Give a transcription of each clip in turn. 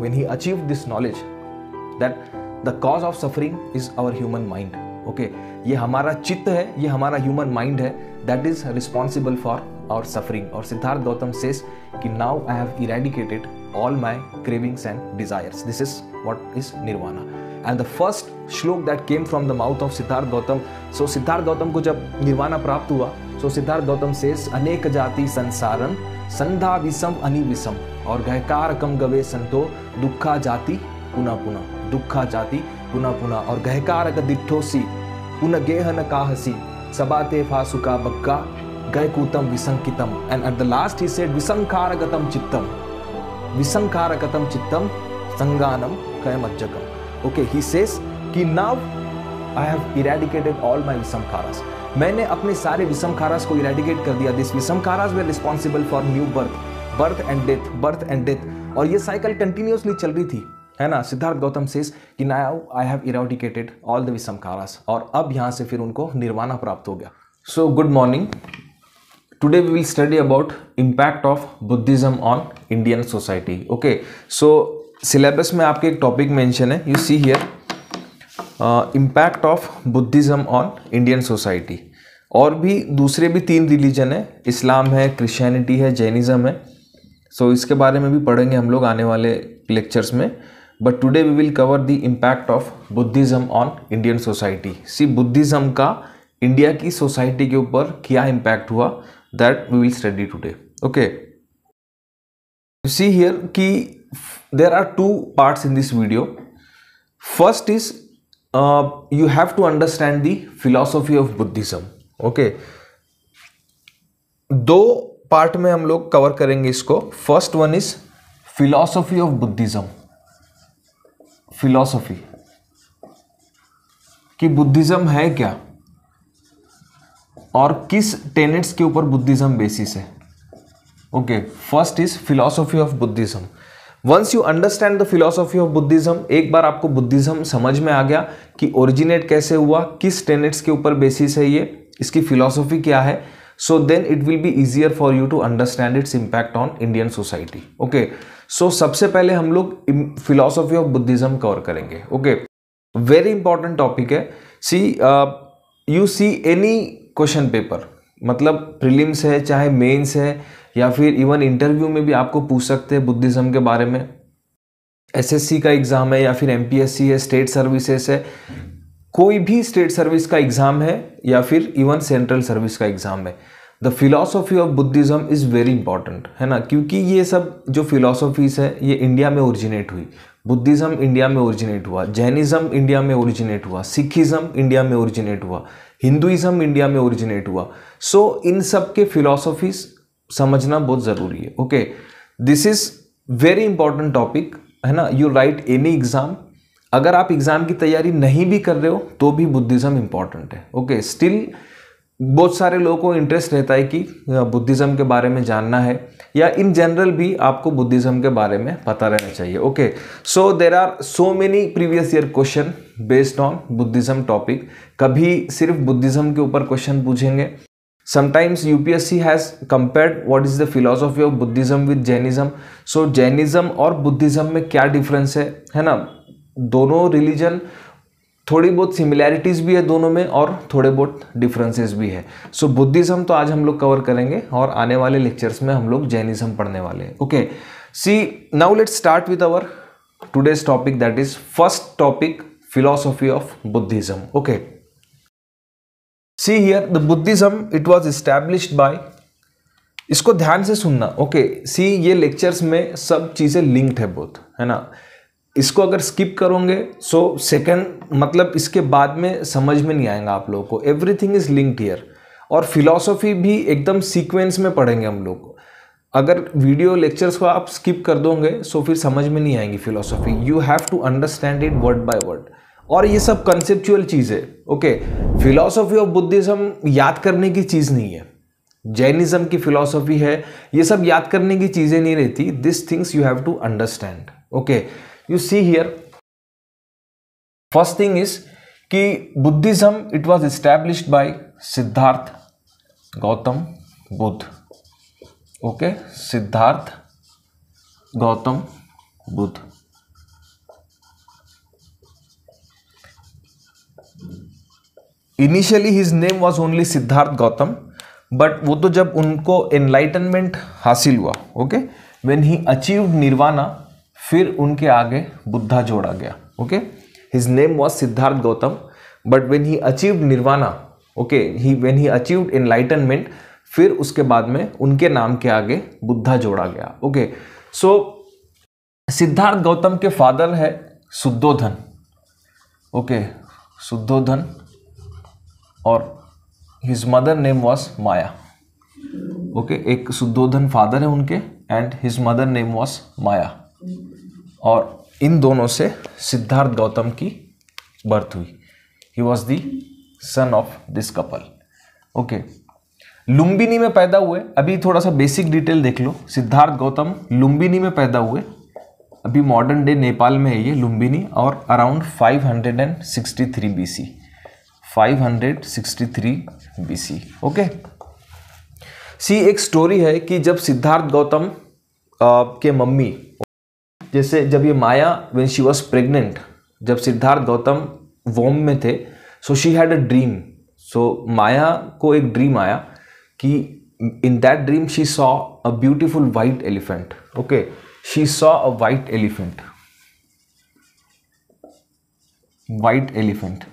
when he achieved this knowledge that the cause of suffering is our human mind okay, ये हमारा चित्त है ये हमारा ह्यूमन माइंड है that is responsible for our suffering और सिद्धार्थ गौतम सेस कि now I have eradicated all my cravings and desires this is what is nirvana and the first shloka that came from the mouth of Siddharth Gautam so Siddharth Gautam को जब निर्वाणा प्राप्त हुआ सो Siddharth Gautam cess अनेक जाति संसारम संधा विषम अनिविषम और गहकार कम गवे संतो दुखा जाति पुनः पुनः दुखा जाति पुनः पुनः और गहकार दिठोसी पुनः गेह न काहसी सबाते फासुका बक्का गय कूतम विसंकितम and at the last he said विसंकार गतम चित्तम विसंकार गतम चित्तम संगानम कयमज्जकम ओके ही सेस कि now I have eradicated all my विसंकारस मैंने अपने सारे विषमखारास को इरेडिकेट कर दिया दिस विषमखारास वे responsible for new birth birth and death birth and death और ये साइकिल कंटिन्यूसली चल रही थी है ना सिद्धार्थ गौतम सेस कि now I have eradicated all the कारास और अब यहाँ से फिर उनको निर्वाणा प्राप्त हो गया so good morning today we will study about impact of Buddhism on Indian society okay so syllabus में आपके एक टॉपिक मेंशन है you see here impact of Buddhism on Indian society और भी दूसरे भी तीन रिलीजन है इस्लाम है क्रिश्चियनिटी है जैनिज़्म है सो so, इसके बारे में भी पढ़ेंगे हम लोग आने वाले लेक्चर्स में but today we will cover the impact of Buddhism on Indian society see Buddhism का इंडिया की सोसाइटी के ऊपर क्या इम्पैक्ट हुआ that we will study today okay see here कि there are two parts in this video first is you have to understand the philosophy of Buddhism okay दो part में हम लोग कवर करेंगे इसको first one is philosophy of Buddhism philosophy कि Buddhism है क्या और किस टेनेट्स के ऊपर बुद्धिज्म बेसिस है okay first is philosophy of Buddhism once you understand the philosophy of Buddhism एक बार आपको बुद्धिज्म समझ में आ गया कि ओरिजिनेट कैसे हुआ किस टेनेट्स के ऊपर बेसिस है ये इसकी फिलॉसफी क्या है so then it will be easier for you to understand its impact on indian society okay so सबसे पहले हम लोग philosophy of Buddhism कवर करेंगे Okay, very important topic है See, uh, you see any question paper, मतलब prelims है चाहे mains है या फिर even interview में भी आपको पूछ सकते हैं Buddhism के बारे में SSC का एग्ज़ाम है या फिर MPSC है स्टेट सर्विसेज है कोई भी स्टेट सर्विस का एग्ज़ाम है या फिर इवन सेंट्रल सर्विस का एग्ज़ाम है the philosophy of Buddhism is very important है ना क्योंकि ये सब जो फिलोसॉफीज़ है ये इंडिया में ओरिजिनेट हुई बुद्धिज़्म इंडिया में ओरिजिनेट हुआ जैनिज़्म इंडिया में ओरिजिनेट हुआ सिखिज़्म इंडिया में ओरिजिनेट हुआ हिंदुइज्म इंडिया में ओरिजिनेट हुआ सो so, इन सब के फिलोसॉफीज समझना बहुत ज़रूरी है okay this is very important topic है ना यू राइट एनी एग्ज़ाम अगर आप एग्ज़ाम की तैयारी नहीं भी कर रहे हो तो भी बुद्धिज़्म इम्पॉर्टेंट है ओके स्टिल बहुत सारे लोगों को इंटरेस्ट रहता है कि बुद्धिज़्म के बारे में जानना है या इन जनरल भी आपको बुद्धिज़्म के बारे में पता रहना चाहिए okay so there are so many previous year question based on Buddhism topic कभी सिर्फ बुद्धिज़्म के ऊपर क्वेश्चन पूछेंगे S C has compare what is the philosophy of Buddhism with Jainism so Jainism और बुद्धिज्म में क्या डिफरेंस है है ना दोनों रिलीजन थोड़ी बहुत सिमिलैरिटीज़ भी है दोनों में और थोड़े बहुत डिफरेंसेस भी है सो so, बुद्धिज़्म तो आज हम लोग कवर करेंगे और आने वाले लेक्चर्स में हम लोग जैनिज़्म पढ़ने वाले हैं okay see now let's start with our today's topic that is first topic philosophy of Buddhism okay see here the Buddhism it was established by इसको ध्यान से सुनना ओके okay, सी ये लेक्चर्स में सब चीज़ें लिंक्ड है बहुत है ना इसको अगर स्किप करोगे सो सेकेंड मतलब इसके बाद में समझ में नहीं आएगा आप लोगों को एवरीथिंग इज़ लिंक्ड हियर और फिलॉसफी भी एकदम सीक्वेंस में पढ़ेंगे हम लोग अगर वीडियो लेक्चर्स को आप स्किप कर दोगे सो फिर समझ में नहीं आएंगी philosophy you have to understand it word by word और ये सब कंसेप्चुअल चीज़ है ओके फिलोसॉफी ऑफ बुद्धिज़्म याद करने की चीज़ नहीं है जैनिज़्म की फिलोसॉफी है ये सब याद करने की चीज़ें नहीं रहती this things you have to understand okay you see here first thing is कि Buddhism it was established by Siddharth Gautam Buddh okay Siddharth Gautam Buddh initially his name was only Siddharth Gautam but वो तो जब उनको एनलाइटनमेंट हासिल हुआ okay when he achieve nirvana फिर उनके आगे बुद्धा जोड़ा गया okay his name was Siddharth Gautam but when he achieve nirvana okay he when he achieved enlightenment फिर उसके बाद में उनके नाम के आगे बुद्धा जोड़ा गया ओके सो सिद्धार्थ गौतम के फादर है सुद्धोधन ओके सुद्धोधन और his mother name was Maya okay एक सुद्धोधन फादर है उनके and his mother name was Maya और इन दोनों से सिद्धार्थ गौतम की बर्थ हुई he was the son of this couple okay Lumbini में पैदा हुए अभी थोड़ा सा बेसिक डिटेल देख लो सिद्धार्थ गौतम लुम्बिनी में पैदा हुए अभी मॉडर्न डे नेपाल में है ये लुम्बिनी और around 563 and sixty three okay see एक स्टोरी है कि जब सिद्धार्थ गौतम के मम्मी जैसे जब ये Maya when she was pregnant जब सिद्धार्थ गौतम वोम में थे so she had a dream so Maya को एक ड्रीम आया कि in that dream she saw a beautiful white elephant okay she saw a white elephant white elephant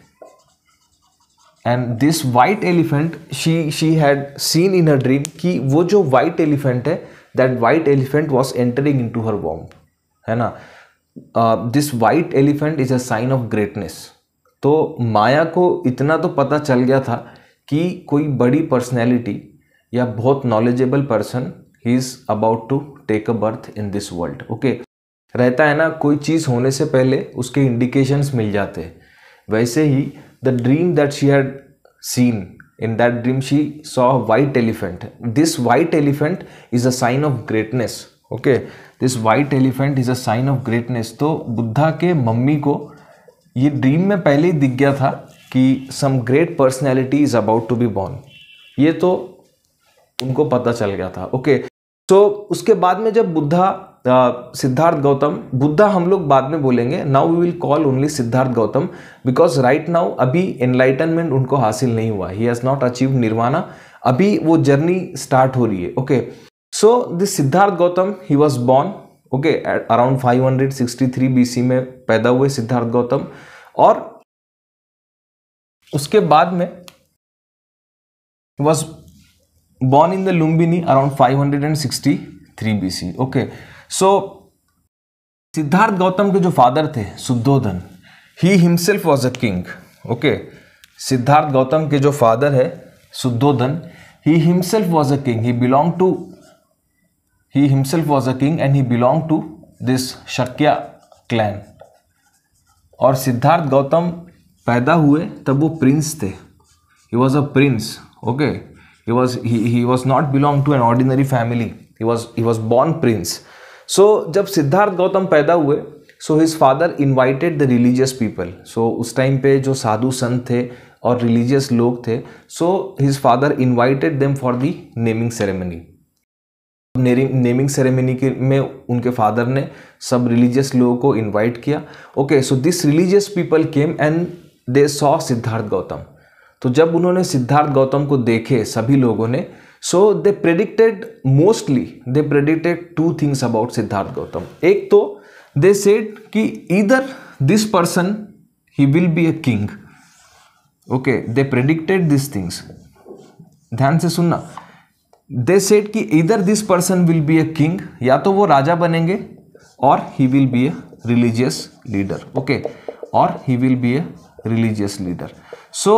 and this white elephant she she had seen in a dream कि वो जो white elephant है that white elephant was entering in to her वॉम्प है ना this white elephant is a sign of greatness तो माया को इतना तो पता चल गया था कि कोई बड़ी पर्सनैलिटी या बहुत knowledgeable person he is about to take a birth in this world okay रहता है ना कोई चीज़ होने से पहले उसके इंडिकेशंस मिल जाते हैं वैसे ही the dream that she had seen in that dream she saw white elephant this white elephant is a sign of greatness okay this white elephant is a sign of greatness तो बुद्धा के mummy को ये dream में पहले ही दिख गया था कि some great personality is about to be born ये तो उनको पता चल गया था ओके okay. सो तो so, उसके बाद में जब बुद्धा सिद्धार्थ गौतम बुद्धा हम लोग बाद में बोलेंगे now we will call only Siddharth Gautam because right now अभी एनलाइटनमेंट उनको हासिल नहीं हुआ ही हैज़ नॉट अचीव निर्वाणा अभी वो जर्नी स्टार्ट हो रही है okay okay. So this Siddhartha Gautam he was born okay around 563 BC में पैदा हुए सिद्धार्थ गौतम और उसके बाद में was born in the Lumbini around 563 C okay so Siddharth Gautam के जो फादर थे सुद्धोधन he himself was a king okay Siddharth Gautam के जो फादर है Shuddhodana he himself was a king he belong to he himself was a king and he belonged to this Shakya clan. और सिद्धार्थ गौतम पैदा हुए तब वो प्रिंस थे he was a prince okay he was he was not belong to an ordinary family he was he was born prince so जब सिद्धार्थ गौतम पैदा हुए so his father invited the religious people so उस time पे जो साधु संत थे और religious लोग थे so his father invited them for the naming ceremony naming ceremony के में उनके फादर ने सब रिलीजियस लोगों को इनवाइट किया okay so this religious people came and they saw Siddhartha Gautam तो जब उन्होंने सिद्धार्थ गौतम को देखे सभी लोगों ने so they predicted mostly they predicted two things about Siddhartha Gautam एक तो दे सेड कि इधर this person he will be a king okay they predicted this things ध्यान से सुनना दे सेट कि इधर this person will be a king या तो वो राजा बनेंगे और he will be a religious leader okay और he will be a religious leader so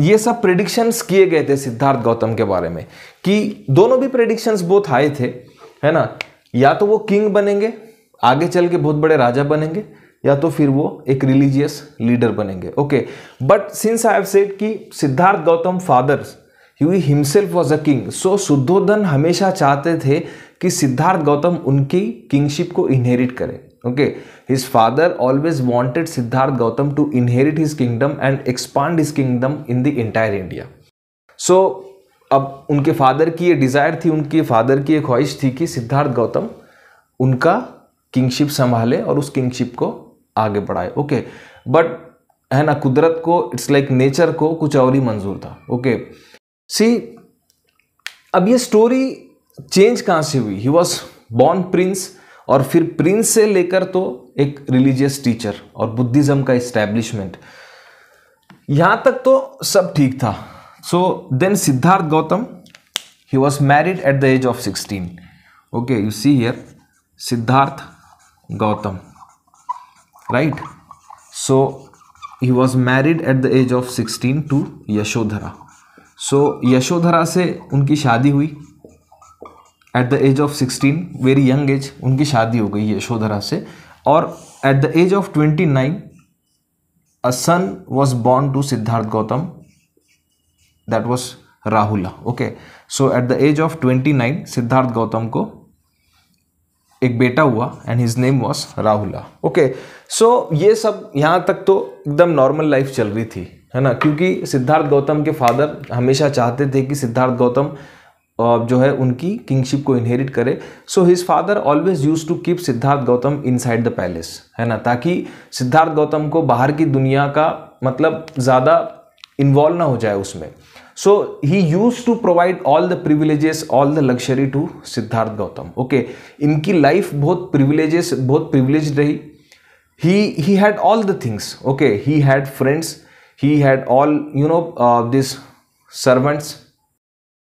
ये सब प्रेडिक्शंस किए गए थे सिद्धार्थ गौतम के बारे में कि दोनों भी प्रेडिक्शंस बहुत हाई थे है ना या तो वो किंग बनेंगे आगे चल के बहुत बड़े राजा बनेंगे या तो फिर वो एक रिलीजियस लीडर बनेंगे okay but since I have said कि सिद्धार्थ गौतम फादर्स क्योंकि himself was a king so Shuddhodana हमेशा चाहते थे कि सिद्धार्थ गौतम उनकी किंगशिप को इनहेरिट करे okay his father always wanted Siddhartha Gautam to inherit his kingdom and expand his kingdom in the entire India so अब उनके फादर की ये डिज़ायर थी उनके फादर की ये ख्वाहिश थी कि सिद्धार्थ गौतम उनका किंगशिप संभाले और उस किंगशिप को आगे बढ़ाए ओके बट है ना कुदरत को इट्स लाइक नेचर को कुछ और ही मंजूर था ओके सी अब ये स्टोरी चेंज कहाँ से हुई ही वॉज बॉर्न प्रिंस और फिर प्रिंस से लेकर तो एक रिलीजियस टीचर और बुद्धिज्म का इस्टेब्लिशमेंट यहाँ तक तो सब ठीक था so then Siddhartha Gautam he was married at the age of sixteen okay you see here Siddhartha Gautam right so he was married at the age of sixteen to Yashodhara so so, Yashodhara से उनकी शादी हुई at the age of sixteen very young age उनकी शादी हो गई यशोधरा से और at the age of twenty nine a son was born to Siddhartha Gautam that was Rahula okay so at the age of twenty nine Siddhartha Gautam को एक बेटा हुआ and his name was Rahula okay so ये सब यहाँ तक तो एकदम नॉर्मल लाइफ चल रही थी है ना क्योंकि सिद्धार्थ गौतम के फादर हमेशा चाहते थे कि सिद्धार्थ गौतम जो है उनकी किंगशिप को इनहेरिट करे so his father always use to keep Siddhartha Gautam inside the palace है ना ताकि सिद्धार्थ गौतम को बाहर की दुनिया का मतलब ज़्यादा इन्वॉल्व ना हो जाए उसमें so he use to provide all the privileges all the luxury to Siddhartha Gautam okay इनकी लाइफ बहुत प्रिविलेजेस बहुत प्रिविलेज रही he he had all the things okay he had friends he had all you know this servants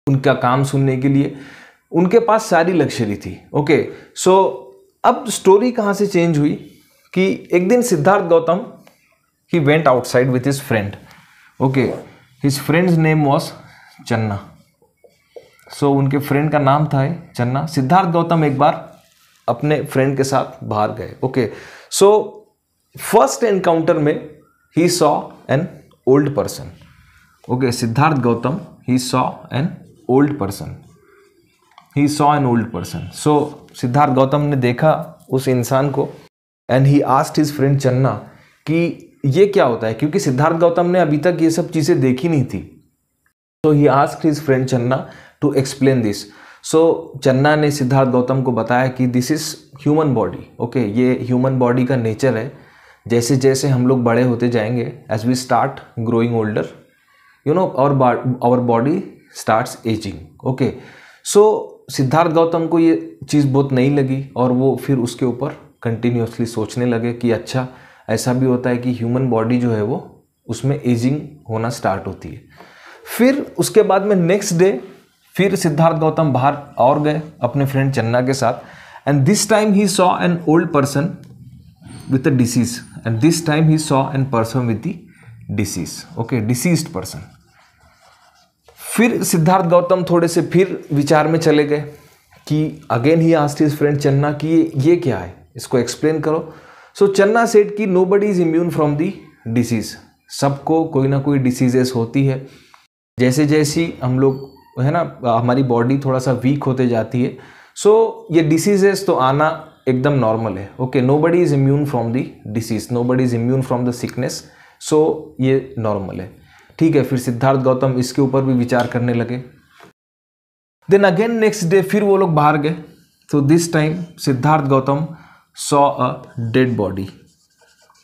उनका काम सुनने के लिए उनके पास सारी लग्जरी थी ओके okay, सो so, अब स्टोरी कहाँ से चेंज हुई कि एक दिन Siddhartha Gautam he went outside with his friend okay his friend's name was Channa so उनके फ्रेंड का नाम था चन्ना सिद्धार्थ गौतम एक बार अपने फ्रेंड के साथ बाहर गए ओके सो फर्स्ट एनकाउंटर में he saw an old person okay Siddharth Gautam he saw an old person he saw an old person so Siddharth Gautam ने देखा उस इंसान को and he asked his friend Channa कि ये क्या होता है क्योंकि सिद्धार्थ गौतम ने अभी तक ये सब चीज़ें देखी नहीं थी so he ask his friend Channa to explain this so Channa ने सिद्धार्थ गौतम को बताया कि this is human body okay ये ह्यूमन बॉडी का नेचर है जैसे जैसे हम लोग बड़े होते जाएंगे as we start growing older you know और our body starts ageing okay so Siddharth Gautam को ये चीज़ बहुत नहीं लगी और वो फिर उसके ऊपर कंटिन्यूसली सोचने लगे कि अच्छा ऐसा भी होता है कि ह्यूमन बॉडी जो है वो उसमें एजिंग होना स्टार्ट होती है फिर उसके बाद में नेक्स्ट डे फिर सिद्धार्थ गौतम बाहर और गए अपने फ्रेंड चन्ना के साथ and this time he saw an old person with a disease and this time he saw an person with the disease okay deceased person फिर सिद्धार्थ गौतम थोड़े से फिर विचार में चले गए कि again he asked his friend Channa कि ये ये क्या है इसको एक्सप्लेन करो सो चन्ना सेट कि nobody is immune from the disease सबको कोई ना कोई डिसीजेस होती है जैसे जैसी हम लोग है ना हमारी बॉडी थोड़ा सा वीक होते जाती है सो so, ये डिसीजेस तो आना एकदम नॉर्मल है okay nobody is immune from the disease nobody is immune from the sickness so ये नॉर्मल है ठीक है फिर सिद्धार्थ गौतम इसके ऊपर भी विचार करने लगे देन अगेन नेक्स्ट डे फिर वो लोग बाहर गए तो this time Siddhartha Gautam saw a dead body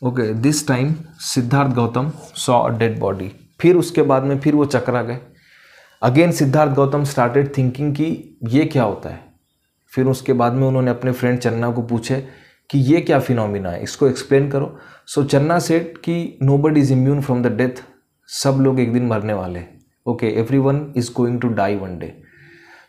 okay this time Siddhartha Gautam saw a dead body फिर उसके बाद में फिर वो चक्रा गए again Siddhartha Gautam started thinking कि ये क्या होता है फिर उसके बाद में उन्होंने अपने फ्रेंड चन्ना को पूछे कि ये क्या फिनोमिना है इसको एक्सप्लेन करो सो so, चन्ना सेट कि nobody is immune from the death सब लोग एक दिन मरने वाले okay everyone is going to die one day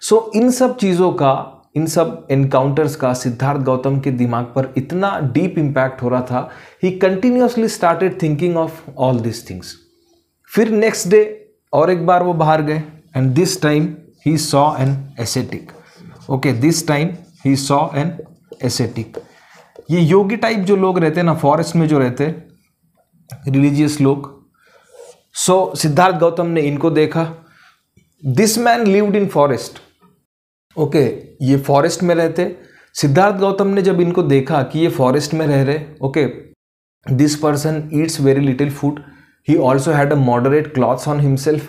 so इन सब चीज़ों का इन सब एनकाउंटर्स का सिद्धार्थ गौतम के दिमाग पर इतना डीप इम्पैक्ट हो रहा था he continuously started thinking of all this things फिर नेक्स्ट डे और एक बार वो बाहर गए and this time he saw an ascetic okay this time he saw an ascetic ये योगी टाइप जो लोग रहते हैं ना फॉरेस्ट में जो रहते रिलीजियस लोग सो so, सिद्धार्थ गौतम ने इनको देखा this man lived in forest okay ये फॉरेस्ट में रहते सिद्धार्थ गौतम ने जब इनको देखा कि ये फॉरेस्ट में रह रहे okay this person eats very little food he also had a moderate clothes on himself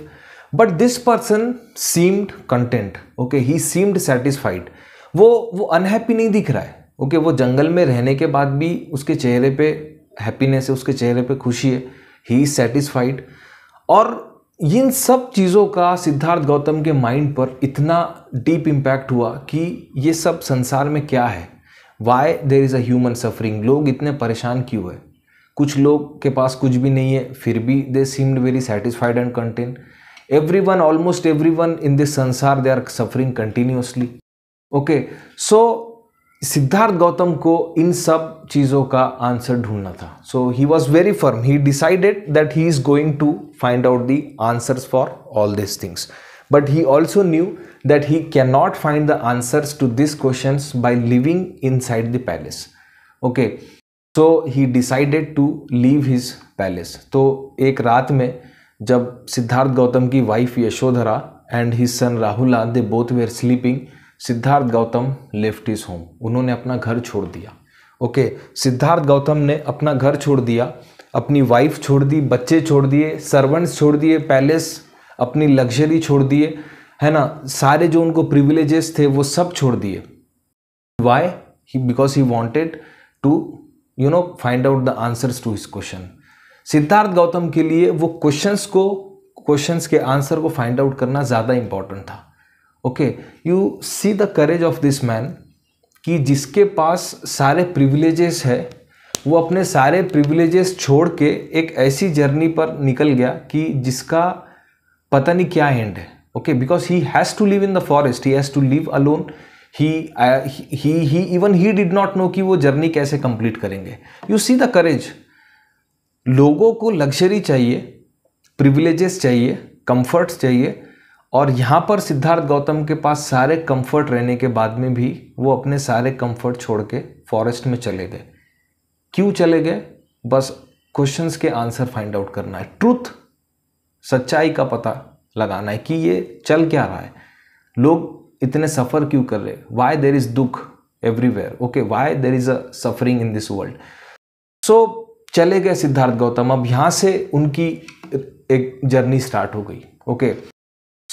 but this person seemed content okay he seemed satisfied वो वो अनहैप्पी नहीं दिख रहा है ओके okay, वो जंगल में रहने के बाद भी उसके चेहरे पे हैप्पीनेस है उसके चेहरे पे खुशी है ही इज़ सेटिस्फाइड और इन सब चीज़ों का सिद्धार्थ गौतम के माइंड पर इतना डीप इम्पैक्ट हुआ कि ये सब संसार में क्या है why there is a human suffering लोग इतने परेशान क्यों है कुछ लोग के पास कुछ भी नहीं है फिर भी they seemed very satisfied and content everyone almost everyone in this संसार they are suffering continuously okay so Siddharth Gautam को इन सब चीज़ों का आंसर ढूंढना था so he was very firm he decided that he is going to find out the answers for all this things but he also knew that he can not find the answers to this question by living in inside the palace okay so he decided to leave his palace तो एक रात में जब सिद्धार्थ गौतम की wife Yashodhara and his son Rahula they both were sleeping Siddhartha Gautam left his home उन्होंने अपना घर छोड़ दिया ओके okay, सिद्धार्थ गौतम ने अपना घर छोड़ दिया अपनी वाइफ छोड़ दी बच्चे छोड़ दिए सर्वेंट्स छोड़ दिए पैलेस अपनी लग्जरी छोड़ दिए है ना सारे जो उनको प्रिविलेजेस थे वो सब छोड़ दिए why because he wanted to you know find out the answers to his question Siddhartha Gautam के लिए वो क्वेश्चंस को क्वेश्चंस के आंसर को फाइंड आउट करना ज़्यादा इम्पॉर्टेंट था okay you see the courage of this man कि जिसके पास सारे प्रिविलेजेस है वो अपने सारे प्रिविलेजेस छोड़ के एक ऐसी जर्नी पर निकल गया कि जिसका पता नहीं क्या एंड है okay because he has to live in the forest he has to live alone he he he even he did not know कि वो जर्नी कैसे कंप्लीट करेंगे यू सी द करेज लोगों को लग्जरी चाहिए प्रिविलेजेस चाहिए कंफर्ट्स चाहिए और यहाँ पर सिद्धार्थ गौतम के पास सारे कंफर्ट रहने के बाद में भी वो अपने सारे कंफर्ट छोड़ के फॉरेस्ट में चले गए क्यों चले गए बस क्वेश्चंस के आंसर फाइंड आउट करना है ट्रूथ सच्चाई का पता लगाना है कि ये चल क्या रहा है लोग इतने सफ़र क्यों कर रहे वाई देर इज़ दुख everywhere okay why there is a suffering in this world so चले गए सिद्धार्थ गौतम अब यहाँ से उनकी एक जर्नी स्टार्ट हो गई okay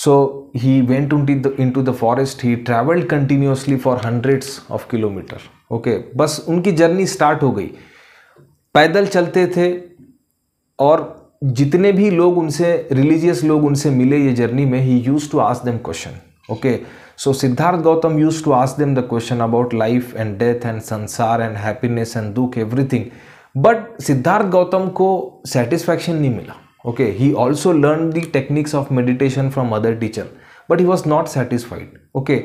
so he went into the forest he travelled continuously for hundreds of kilometer okay बस उनकी जर्नी स्टार्ट हो गई पैदल चलते थे और जितने भी लोग उनसे रिलीजियस लोग उनसे मिले ये जर्नी में he use to ask them question okay so Siddharth Gautam use to ask them the question about life and death and संसार एंड हैप्पीनेस एंड दुख एवरीथिंग बट सिद्धार्थ गौतम को सेटिस्फैक्शन नहीं मिला okay he also learn the techniques of meditation from other teacher but he was not satisfied okay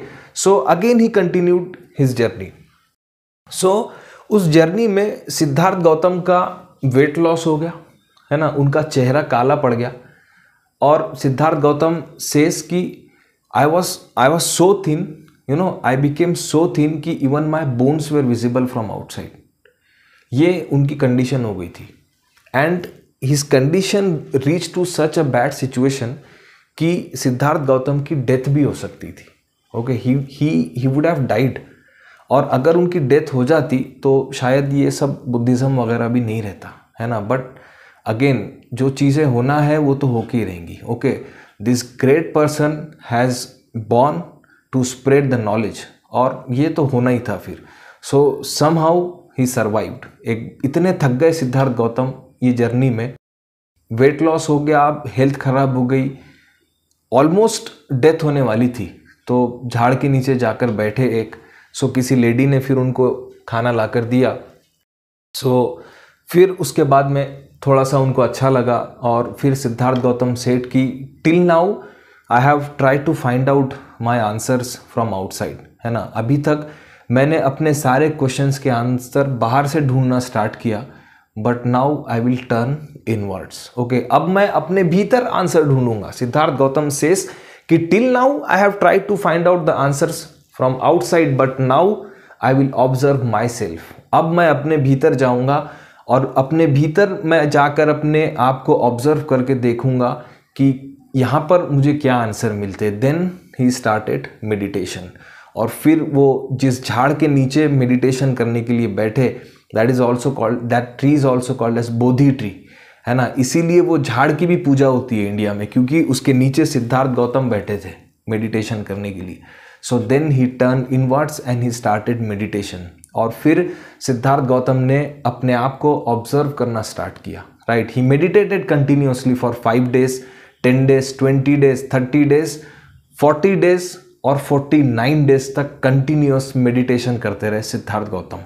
so again he continued his journey so उस journey में सिद्धार्थ गौतम का weight loss हो गया है ना उनका चेहरा काला पड़ गया और सिद्धार्थ गौतम सेस कि I was I was so thin you know I became so thin कि even my bones were visible from outside ये उनकी कंडीशन हो गई थी and his condition reach to such a bad situation कि सिद्धार्थ गौतम की डेथ भी हो सकती थी okay he he he would have died और अगर उनकी डेथ हो जाती तो शायद ये सब बुद्धिज़्म वगैरह भी नहीं रहता है ना बट अगेन जो चीज़ें होना है वो तो होके ही रहेंगी okay this great person has born to spread the knowledge और ये तो होना ही था फिर सो सम हाउ ही सर्वाइव्ड एक इतने थक गए सिद्धार्थ गौतम ये जर्नी में वेट लॉस हो गया आप हेल्थ खराब हो गई ऑलमोस्ट डेथ होने वाली थी तो झाड़ के नीचे जाकर बैठे एक सो किसी लेडी ने फिर उनको खाना ला कर दिया सो फिर उसके बाद में थोड़ा सा उनको अच्छा लगा और फिर सिद्धार्थ गौतम सेठ की till now I have try to find out my answers from outside है ना अभी तक मैंने अपने सारे क्वेश्चंस के आंसर बाहर से ढूंढना स्टार्ट किया but now I will turn inwards okay अब मैं अपने भीतर आंसर ढूंढूंगा सिद्धार्थ गौतम सेस कि till now I have try to find out the answers from outside but now I will observe myself अब मैं अपने भीतर जाऊंगा और अपने भीतर मैं जाकर अपने आप को ऑब्जर्व करके देखूंगा कि यहाँ पर मुझे क्या आंसर मिलते देन ही स्टार्टेड मेडिटेशन और फिर वो जिस झाड़ के नीचे मेडिटेशन करने के लिए बैठे that is also called that tree is also called as Bodhi tree है ना इसीलिए वो झाड़ की भी पूजा होती है इंडिया में क्योंकि उसके नीचे सिद्धार्थ गौतम बैठे थे मेडिटेशन करने के लिए so then he turn inwards and he started meditation और फिर सिद्धार्थ गौतम ने अपने आप को ऑब्जर्व करना स्टार्ट किया right he meditated continuously for five days ten days twenty days thirty days forty days और 49 डेज तक कंटिन्यूस मेडिटेशन करते रहे सिद्धार्थ गौतम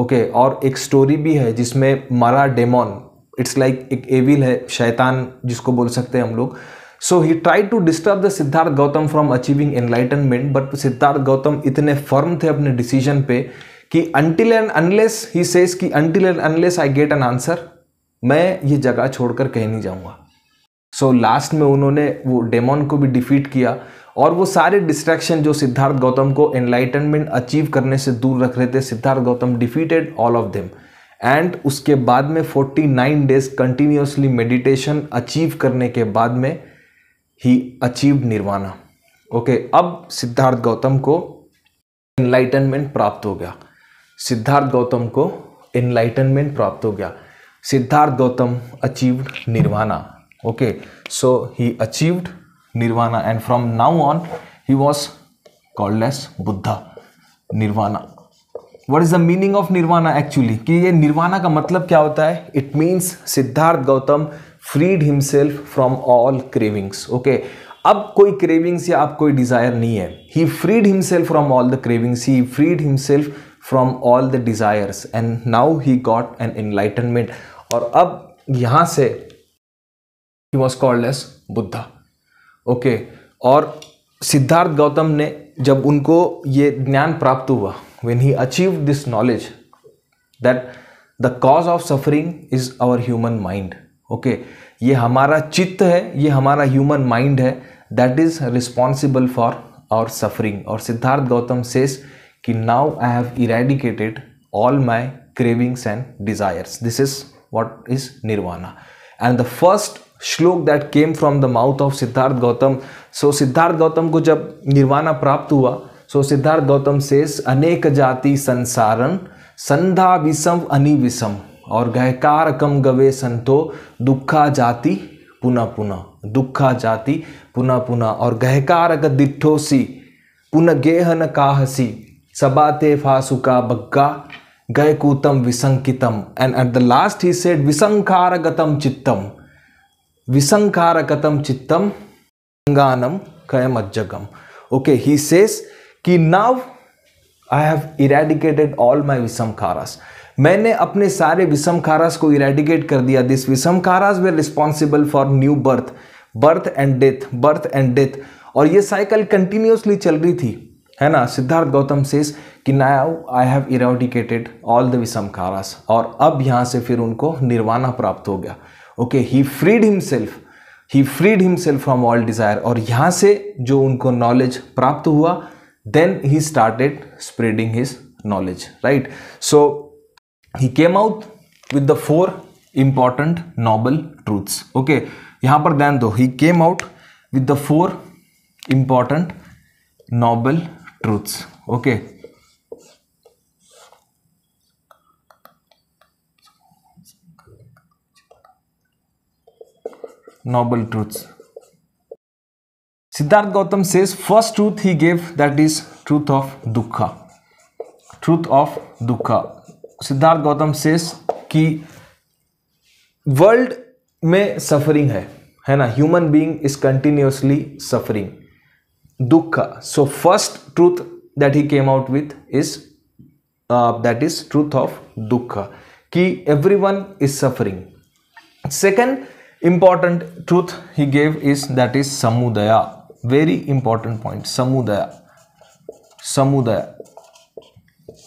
ओके okay, और एक स्टोरी भी है जिसमें मरा डेमोन इट्स लाइक एक एविल है शैतान जिसको बोल सकते हैं हम लोग so he try to disturb the Siddharth Gautam from achieving enlightenment but Siddharth Gautam इतने फर्म थे अपने डिसीजन पे कि until and unless he says कि until and unless I get an answer मैं ये जगह छोड़कर कहीं नहीं जाऊँगा सो so, लास्ट में उन्होंने वो डेमोन को भी डिफीट किया और वो सारे डिस्ट्रैक्शन जो सिद्धार्थ गौतम को एनलाइटनमेंट अचीव करने से दूर रख रहे थे Siddharth Gautam defeated all of them and उसके बाद में 49 डेज कंटिन्यूसली मेडिटेशन अचीव करने के बाद में ही अचीव निर्वाणा ओके अब सिद्धार्थ गौतम को एनलाइटनमेंट प्राप्त हो गया सिद्धार्थ गौतम को एनलाइटनमेंट प्राप्त हो गया Siddharth Gautam achieved nirvana okay so he achieved nirvana and from now on he was called as buddha nirvana what is the meaning of nirvana actually कि ये निर्वाणा का मतलब क्या होता है it means Siddharth Gautam freed himself from all cravings okay अब कोई क्रेविंग्स या अब कोई डिज़ायर नहीं है he freed himself from all the cravings he freed himself from all the desires and now he got an enlightenment और अब यहां से he was called as Buddha okay और सिद्धार्थ गौतम ने जब उनको ये ज्ञान प्राप्त हुआ when he achieve this knowledge that the cause of suffering is our human mind okay ये हमारा चित्त है ये हमारा ह्यूमन माइंड है that is responsible for our suffering और सिद्धार्थ गौतम सेस कि now I have eradicated all my cravings and desires this is what is nirvana and the first shloka that came from the mouth of Siddharth Gautam so Siddharth Gautam को जब निर्वाणा प्राप्त हुआ सो Siddharth Gautam cess अनेक जाति संसारण संधा विषम अनिविषम और गहकार कम गवे संतो दुखा जाति पुनः पुनः दुखा जाति पुनः पुनः और गहकार दिठोसी पुनः गेहन काहसी सबाते फासुका बग्गा गयकूतम विसंकितम and at the last he said विसंखार गतम चित्तम विसंकारकतम चित्तम अंगानम कयम अज्जगम ओके ही सेस कि now I have eradicated all my विषम कारास मैंने अपने सारे विषम कारास को इरेडिकेट कर दिया दिस विषम कारास they responsible for new birth birth and death birth and death और ये साइकिल कंटिन्यूसली चल रही थी है ना सिद्धार्थ गौतम सेस कि now I have eradicated all the विषम कारास और अब यहाँ से फिर उनको निर्वाणा प्राप्त हो गया okay he freed himself he freed himself from all desire और यहाँ से जो उनको नॉलेज प्राप्त हुआ then he started spreading his knowledge right so he came out with the four important noble truths okay यहाँ पर ध्यान दो he came out with the four important noble truths okay noble truths. Siddharth Gautam says first truth he gave that is truth of dukkha. Truth of dukkha. Siddharth Gautam says ki world mein suffering hai hai na human being is continuously suffering dukkha so first truth that he came out with is uh, that is truth of dukkha ki everyone is suffering second important truth he gave is that is samudaya very important point samudaya samudaya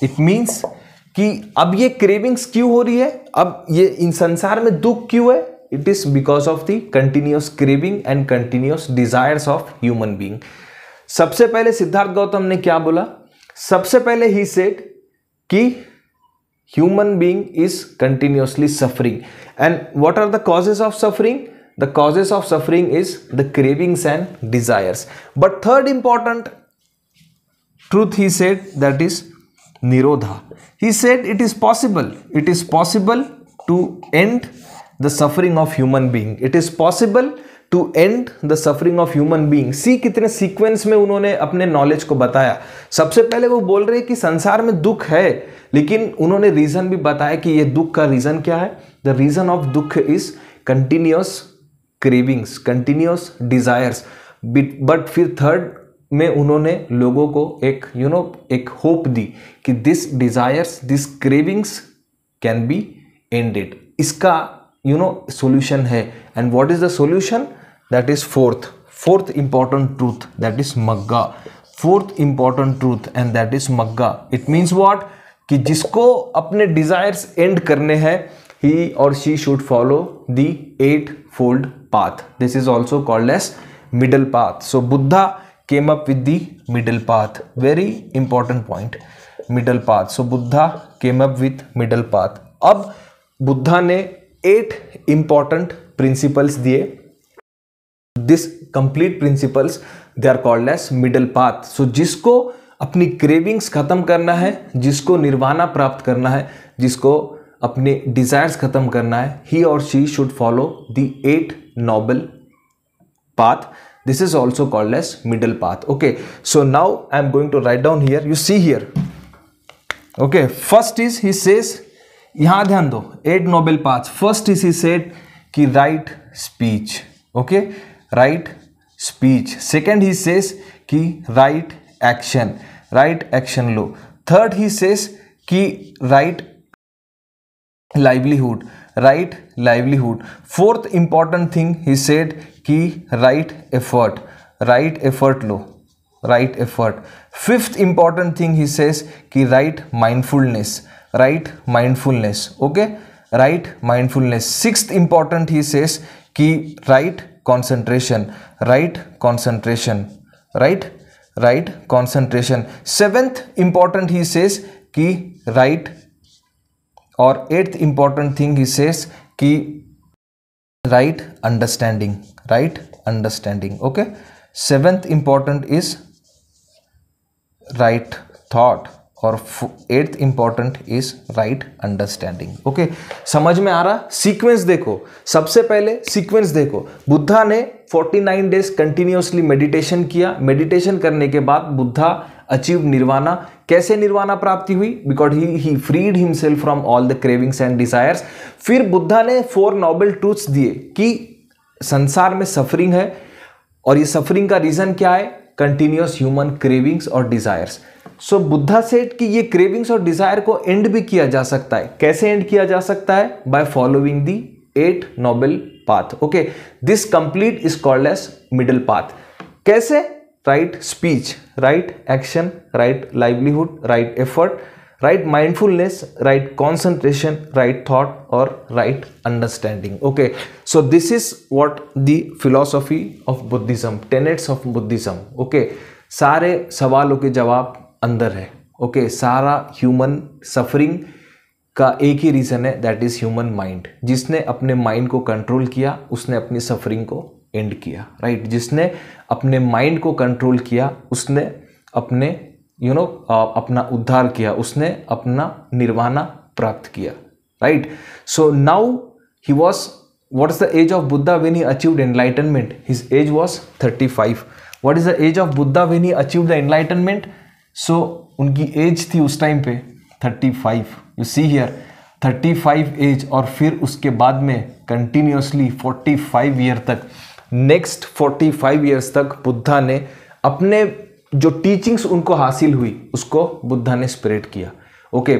it means कि अब ये cravings क्यों हो रही है अब ये इन संसार में दुख क्यों है it is because of the continuous craving and continuous desires of human being सबसे पहले सिद्धार्थ गौतम ने क्या बोला सबसे पहले ही सेट कि human being is continuously suffering and what are the causes of suffering the causes of suffering is the cravings and desires but third important truth he said that is nirodha he said it is possible it is possible to end the suffering of human being it is possible to end the suffering of human being see कितने sequence में उन्होंने अपने knowledge को बताया सबसे पहले वो बोल रहे हैं कि संसार में दुख है लेकिन उन्होंने रीज़न भी बताया कि ये दुख का रीज़न क्या है द रीज़न ऑफ दुख is continuous cravings continuous desires but फिर थर्ड में उन्होंने लोगों को एक यू you नो know, एक होप दी कि this desires this cravings can be ended इसका यू नो सॉल्यूशन है and what is the solution that is fourth fourth important truth that is magga fourth important truth and that is magga it means what कि जिसको अपने desires and करने हैं he और she should follow the eightfold path this is also called as middle path so Buddha came up with the middle path very important point middle path so Buddha came up with middle path अब बुद्धा ने eight important principles दिए this complete principles they are called as middle path so जिसको अपनी cravings खत्म करना है जिसको निर्वाणा प्राप्त करना है जिसको अपने डिजायर्स खत्म करना है ही और she should follow the eight noble path this is also called as middle path okay so now I am going to write down here you see here okay first is he says यहां ध्यान दो eight noble path first is he said कि right speech okay okay? Right speech second he says कि right action right action लो third he says कि right livelihood right livelihood fourth important thing he said कि right effort right effort लो right effort fifth important thing he says कि right mindfulness right mindfulness okay right mindfulness sixth important he says कि right concentration right concentration right right concentration seventh important he says की right और eighth important thing he says की right understanding right understanding okay seventh important is right thought और eighth important is right understanding okay समझ में आ रहा sequence देखो सबसे पहले सीक्वेंस देखो बुद्धा ने 49 डेज कंटिन्यूसली मेडिटेशन किया मेडिटेशन करने के बाद बुद्धा अचीव निर्वाणा कैसे निर्वाणा प्राप्ति हुई because he he freed himself from all the cravings and desires फिर बुद्धा ने फोर नॉबल ट्रूथ्स दिए कि संसार में सफरिंग है और ये सफरिंग का रीजन क्या है कंटिन्यूस ह्यूमन क्रेविंग्स और डिजायर्स सो बुद्धा सेट की ये क्रेविंग्स और डिजायर को एंड भी किया जा सकता है कैसे एंड किया जा सकता है by following the eight noble path okay this complete is called as middle path कैसे right speech right action right livelihood right effort right mindfulness right concentration right thought और right understanding okay so this is what the philosophy of Buddhism tenets of Buddhism okay सारे सवालों के जवाब अंदर है okay okay, सारा human suffering का एक ही रीज़न है दैट इज़ ह्यूमन माइंड जिसने अपने माइंड को कंट्रोल किया उसने अपनी सफरिंग को एंड किया राइट right? जिसने अपने माइंड को कंट्रोल किया उसने अपने यू you नो know, अपना उद्धार किया उसने अपना निर्वाणा प्राप्त किया right so now he was what the age of Buddha when he he enlightenment his age was thirty five what is the age of Buddha when he achieve the enlightenment so so, उनकी age थी उस time पे 35 you see here five age और फिर उसके बाद में continuously 45 year तक नेक्स्ट 45 ईयर्स तक बुद्धा ने अपने जो टीचिंग्स उनको हासिल हुई उसको बुद्धा ने स्प्रेड किया okay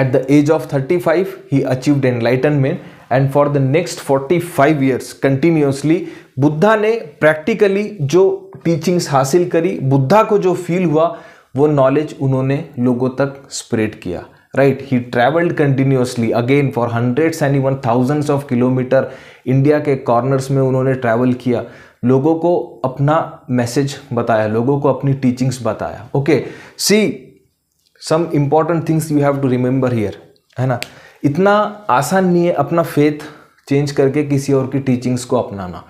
at the age of 35 he achieved enlightenment and for the next 45 years continuously Buddha ने प्रैक्टिकली जो टीचिंग्स हासिल करी बुद्धा को जो फील हुआ वो नॉलेज उन्होंने लोगों तक स्प्रेड किया right he travelled continuously again for hundreds and even thousands of kilometre India के कॉर्नर्स में उन्होंने ट्रैवल किया लोगों को अपना मैसेज बताया लोगों को अपनी टीचिंग्स बताया okay see some important things you have to remember here है ना इतना आसान नहीं है अपना फेथ चेंज करके किसी और की टीचिंग्स को अपनाना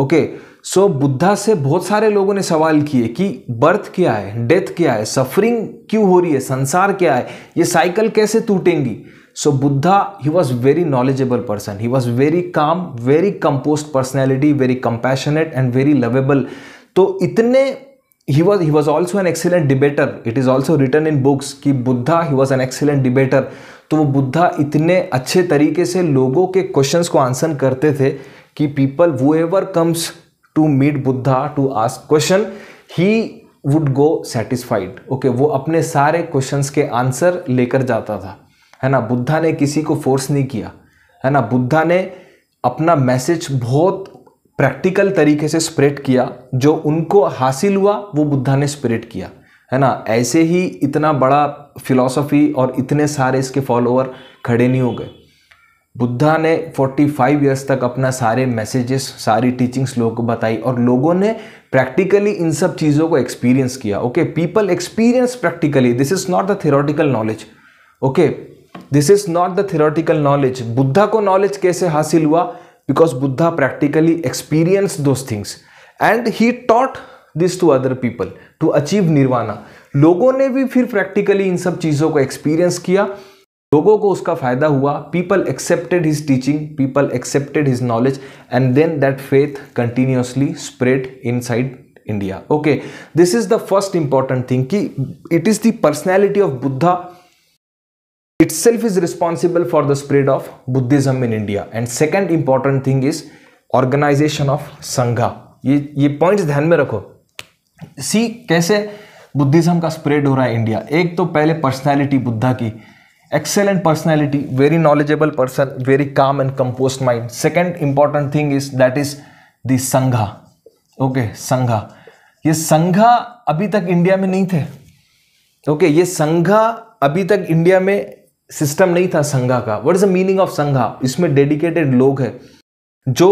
ओके सो बुद्धा से बहुत सारे लोगों ने सवाल किए कि बर्थ क्या है डेथ क्या है सफरिंग क्यों हो रही है संसार क्या है ये साइकिल कैसे टूटेंगी so Buddha he was very knowledgeable person he was very calm very composed personality very compassionate and very lovable तो इतने he was he was also an excellent debater it is also written in books ki buddha he was an excellent debater तो वो बुद्धा इतने अच्छे तरीके से लोगों के क्वेश्चंस को आंसर करते थे कि people whoever comes to meet Buddha to ask question he would go satisfied okay वो अपने सारे क्वेश्चंस के आंसर लेकर जाता था है ना बुद्धा ने किसी को फोर्स नहीं किया है ना बुद्धा ने अपना मैसेज बहुत प्रैक्टिकल तरीके से स्प्रेड किया जो उनको हासिल हुआ वो बुद्धा ने स्प्रेड किया है ना ऐसे ही इतना बड़ा फिलॉसफी और इतने सारे इसके फॉलोअर खड़े नहीं हो गए बुद्धा ने 45 इयर्स तक अपना सारे मैसेजेस सारी टीचिंग्स लोगों को बताई और लोगों ने प्रैक्टिकली इन सब चीज़ों को एक्सपीरियंस किया okay people experience practically this is not the theoretical knowledge okay this is not the theoretical knowledge Buddha को नॉलेज कैसे हासिल हुआ because Buddha practically experience those things and he taught this to other people to achieve nirvana लोगों ने भी फिर practically इन सब चीज़ों को एक्सपीरियंस किया लोगों को उसका फायदा हुआ people accepted his teaching people accepted his knowledge and then that faith continuously spread inside India okay this is the first important thing कि it is the personality of Buddha itself is responsible for the spread of Buddhism in India and second important thing is organisation of Sangha ये ये points ध्यान में रखो सी कैसे Buddhism का spread हो रहा है इंडिया एक तो पहले पर्सनैलिटी बुद्धा की excellent personality very knowledgeable person very calm and composed mind second important thing is that is the Sangha okay Sangha ये संघा अभी तक इंडिया में नहीं थे ओके okay, ये संघा अभी तक इंडिया में सिस्टम नहीं था संघा का what is the meaning of Sangha इसमें डेडिकेटेड लोग हैं जो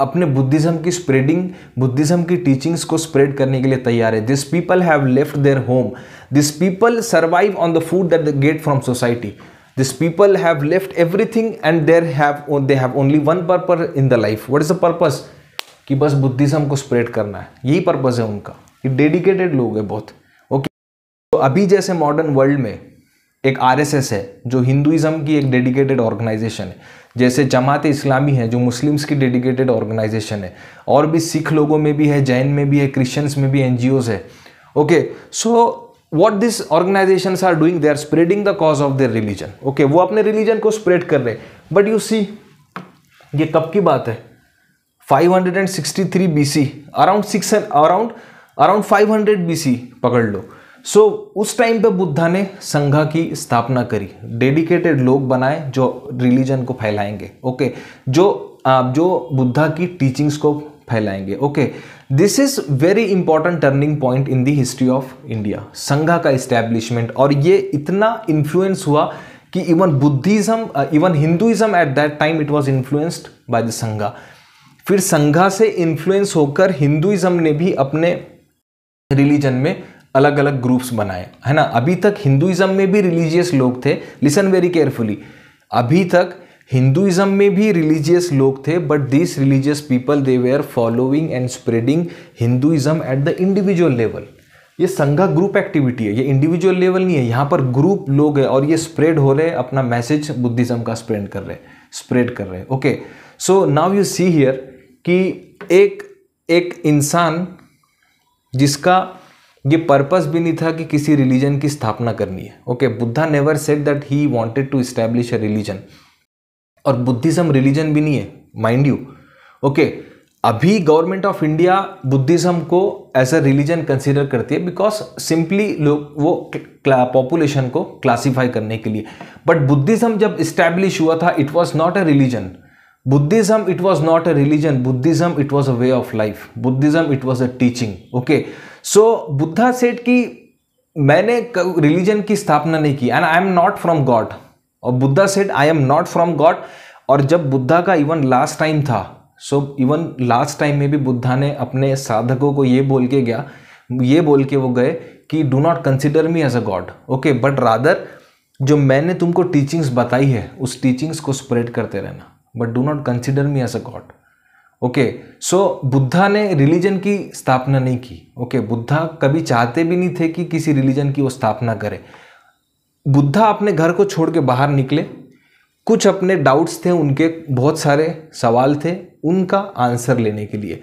अपने बुद्धिज़्म की स्प्रेडिंग बुद्धिज़्म की टीचिंग्स को स्प्रेड करने के लिए तैयार है this people have left their home this people survive on the food that the get from society this people have left everything and there have they have only one purpose in the life what is the purpose कि बस Buddhism को spread करना है यही purpose है उनका ये dedicated लोग है बहुत ओके okay. तो अभी जैसे मॉडर्न वर्ल्ड में एक आरएसएस है जो हिंदुइज्म की एक डेडिकेटेड ऑर्गेनाइजेशन है जैसे जमात इस्लामी है जो मुस्लिम्स की डेडिकेटेड ऑर्गेनाइजेशन है और भी सिख लोगों में भी है जैन में भी है क्रिश्चियंस में भी एन है okay so what this organisation are doing they are spreading the cause of their religion okay वो अपने रिलीजन को स्प्रेड कर रहे हैं बट यू सी ये कब की बात है 563 C around six around around 500 C पकड़ लो सो so, उस टाइम पे बुद्धा ने संघा की स्थापना करी डेडिकेटेड लोग बनाए जो रिलीजन को फैलाएंगे ओके जो आप जो बुद्धा की टीचिंग्स को फैलाएंगे okay this is very important turning point in the history of India Sangha का इस्टेब्लिशमेंट और ये इतना इन्फ्लुएंस हुआ कि even Buddhism even Hinduism at that time it was influenced by the Sangha फिर संघा से इन्फ्लुएंस होकर हिंदुइज्म ने भी अपने रिलीजन में अलग अलग ग्रुप्स बनाए है ना अभी तक हिंदुइज्म में भी रिलीजियस लोग थे लिसन वेरी केयरफुली अभी तक हिंदुइज्म में भी रिलीजियस लोग थे but this religious people they were following and spreading Hinduism at the individual level ये संघा ग्रुप एक्टिविटी है ये इंडिविजुअल लेवल नहीं है यहाँ पर ग्रुप लोग है और ये स्प्रेड हो रहे हैं अपना मैसेज बुद्धिज़्म का स्प्रेड कर रहे हैं स्प्रेड कर रहे हैं okay so now you see here कि एक एक इंसान जिसका ये पर्पस भी नहीं था कि किसी रिलीजन की स्थापना करनी है okay Buddha never said that he wanted to establish a religion और बुद्धिज्म रिलीजन भी नहीं है माइंड यू ओके अभी गवर्नमेंट ऑफ इंडिया बुद्धिज्म को एज अ रिलीजन कंसिडर करती है बिकॉज सिंपली लोग वो पॉपुलेशन को क्लासीफाई करने के लिए बट बुद्धिज्म जब इस्टेब्लिश हुआ था it was not a religion Buddhism it was not a religion Buddhism it was a way of life Buddhism it was a teaching okay so Buddha said की मैंने religion की स्थापना नहीं की and I am not from God और Buddha said I am not from God और जब बुद्धा का इवन लास्ट टाइम था सो इवन लास्ट टाइम में भी बुद्धा ने अपने साधकों को ये बोल के गया ये बोल के वो गए कि do not consider me as a god okay but rather जो मैंने तुमको टीचिंग्स बताई है उस टीचिंग्स को स्प्रेड करते रहना but do not consider me as a god okay so Buddha ने रिलीजन की स्थापना नहीं की ओके okay, बुद्धा कभी चाहते भी नहीं थे कि किसी रिलीजन की वो स्थापना करें बुद्धा अपने घर को छोड़ के बाहर निकले कुछ अपने डाउट्स थे उनके बहुत सारे सवाल थे उनका आंसर लेने के लिए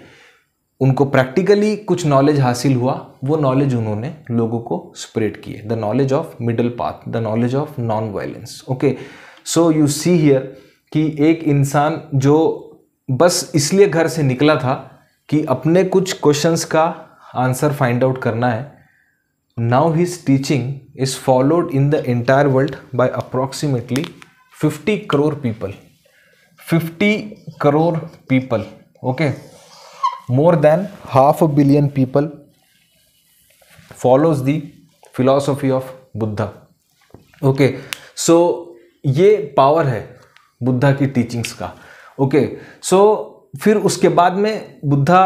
उनको प्रैक्टिकली कुछ नॉलेज हासिल हुआ वो नॉलेज उन्होंने लोगों को स्प्रेड किए the knowledge of middle path the knowledge of non violence okay so you see here कि एक इंसान जो बस इसलिए घर से निकला था कि अपने कुछ क्वेश्चंस का आंसर फाइंड आउट करना है now his teaching is followed in the entire world by approximately 50 crore people 50 crore people okay more than half a billion people follows the philosophy of Buddha okay so ये पावर है बुद्धा की teachings का okay so फिर उसके बाद में बुद्धा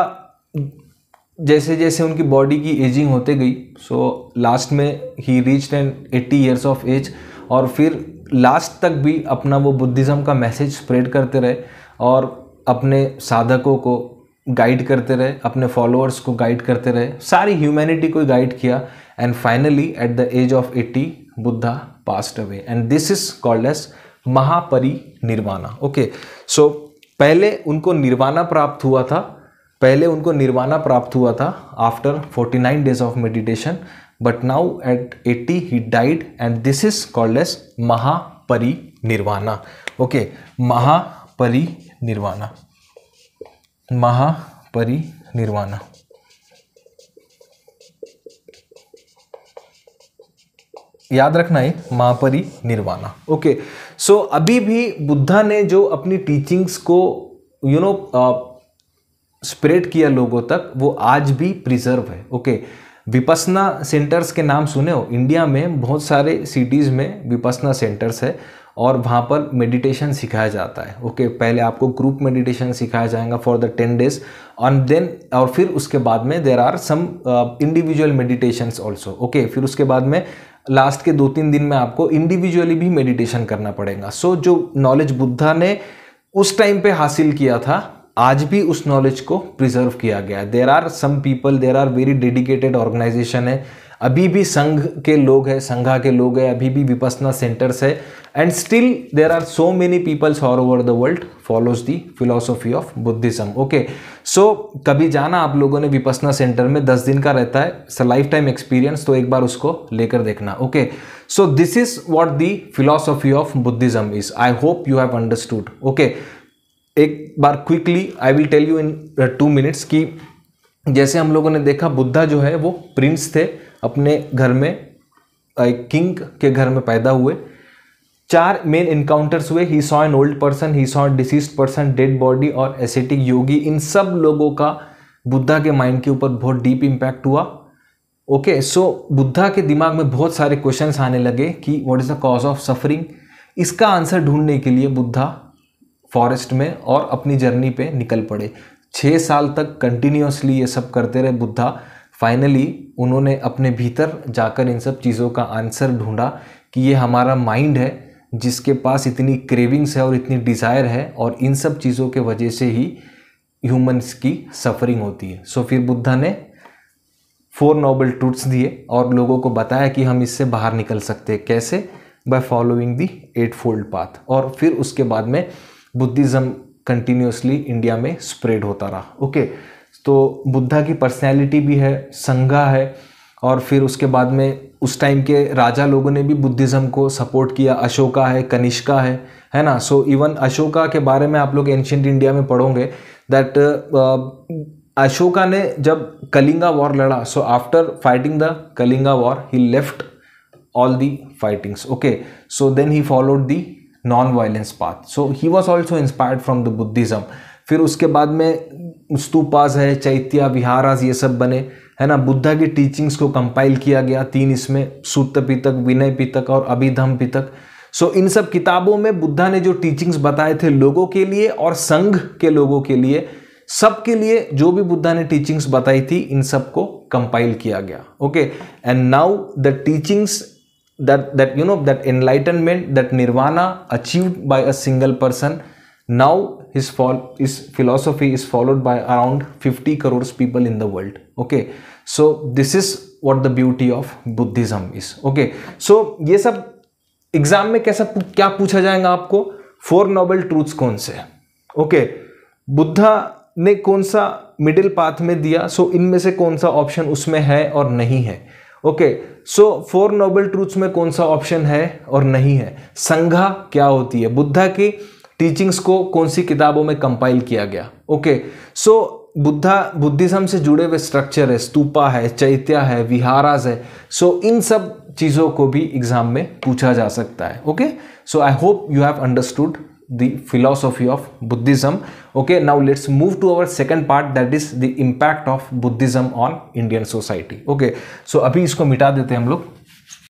जैसे जैसे उनकी बॉडी की एजिंग होते गई सो लास्ट में ही reach an eighty years of age और फिर लास्ट तक भी अपना वो बुद्धिज़्म का मैसेज स्प्रेड करते रहे और अपने साधकों को गाइड करते रहे अपने फॉलोअर्स को गाइड करते रहे सारी ह्यूमैनिटी को गाइड किया and finally at the age of eighty Buddha passed away and this is called as Mahaparinirvana okay so पहले उनको निर्वाणा प्राप्त हुआ था पहले उनको निर्वाणा प्राप्त हुआ था after 49 days of meditation but now at 80 he died and this is called as Mahaparinirvana okay Mahaparinirvana Mahaparinirvana याद रखना है Mahaparinirvana okay okay. So so, अभी भी बुद्धा ने जो अपनी टीचिंग्स को यू नो स्प्रेड किया लोगों तक वो आज भी प्रिजर्व है ओके okay. विपसना सेंटर्स के नाम सुने हो इंडिया में बहुत सारे सिटीज़ में विपसना सेंटर्स है और वहाँ पर मेडिटेशन सिखाया जाता है ओके okay, पहले आपको ग्रुप मेडिटेशन सिखाया जाएगा फॉर द टेन डेज और देन और फिर उसके बाद में there are some individual meditations also okay फिर उसके बाद में लास्ट के दो तीन दिन में आपको इंडिविजुअली भी मेडिटेशन करना पड़ेगा सो so, जो नॉलेज बुद्धा ने उस टाइम पे हासिल किया था आज भी उस नॉलेज को प्रिजर्व किया गया है there are some people there are very dedicated organisation है अभी भी संघ के लोग हैं संघा के लोग हैं अभी भी विपसना सेंटर्स है and still there are so many peoples all over the world follows the philosophy of Buddhism okay so कभी जाना आप लोगों ने विपसना सेंटर में दस दिन का रहता है लाइफ टाइम एक्सपीरियंस तो एक बार उसको लेकर देखना okay so this is what the philosophy of Buddhism is I hope you have understood okay एक बार quickly I will tell you in two minutes की जैसे हम लोगों ने देखा बुद्धा जो है वो प्रिंस थे अपने घर में एक किंग के घर में पैदा हुए चार मेन इनकाउंटर्स हुए he saw an old person he saw disease person dead body और एसेटिक योगी इन सब लोगों का बुद्धा के माइंड के ऊपर बहुत डीप इम्पैक्ट हुआ okay okay, so so, Buddha के दिमाग में बहुत सारे क्वेश्चंस आने लगे कि what is the cause of suffering इसका आंसर ढूंढने के लिए बुद्धा फॉरेस्ट में और अपनी जर्नी पे निकल पड़े छः साल तक कंटिन्यूसली ये सब करते रहे बुद्धा फाइनली उन्होंने अपने भीतर जाकर इन सब चीज़ों का आंसर ढूंढा कि ये हमारा माइंड है जिसके पास इतनी क्रेविंग्स है और इतनी डिज़ायर है और इन सब चीज़ों के वजह से ही ह्यूमंस की सफरिंग होती है सो फिर बुद्धा ने फोर नोबल ट्रूथ्स दिए और लोगों को बताया कि हम इससे बाहर निकल सकते हैं कैसे by following the eightfold path और फिर उसके बाद में बुद्धिज़्म कंटिन्यूसली इंडिया में स्प्रेड होता रहा ओके तो बुद्धा की पर्सनैलिटी भी है संघा है और फिर उसके बाद में उस टाइम के राजा लोगों ने भी बुद्धिज़्म को सपोर्ट किया अशोका है कनिष्का है है ना सो इवन अशोका के बारे में आप लोग एंशंट इंडिया में पढ़ोगे दैट अशोका uh, ने जब कलिंगा वॉर लड़ा so after fighting the Kalinga war he left all the fightings okay so then he followed the non violence path so he was also inspired from the Buddhism फिर उसके बाद में stupas है चैत्या विहारास ये सब बने है ना बुद्धा की टीचिंग्स को कंपाइल किया गया तीन इसमें सूत पितक विनय पितक और अभिधम पितक सो so, इन सब किताबों में बुद्धा ने जो टीचिंग्स बताए थे लोगों के लिए और संघ के लोगों के लिए सबके लिए जो भी बुद्धा ने टीचिंग्स बताई थी इन सबको कंपाइल किया गया okay and now the teachings that that you know that enlightenment that nirvana achieved by a single person now his fall is philosophy is followed by around 50 crores people in the world okay so this is what the beauty of buddhism is okay so ye sab exam mein kaisa kya pucha jayega aapko four noble truths kaun se okay buddha ne kaun sa middle path mein diya so in इनमें se kaun sa option usme hai aur nahi hai okay so four noble truths में कौन सा option है और नहीं है संघा क्या होती है बुद्धा की टीचिंग्स को कौन सी किताबों में कंपाइल किया गया ओके सो बुद्धा बुद्धिज्म से जुड़े हुए स्ट्रक्चर है स्तूपा है चैत्या है विहाराज है सो so, इन सब चीज़ों को भी एग्जाम में पूछा जा सकता है okay so I hope you have understood the philosophy of Buddhism. Okay, now let's move to our second part that is the impact of Buddhism on Indian society. Okay, so अभी इसको मिटा देते हम लोग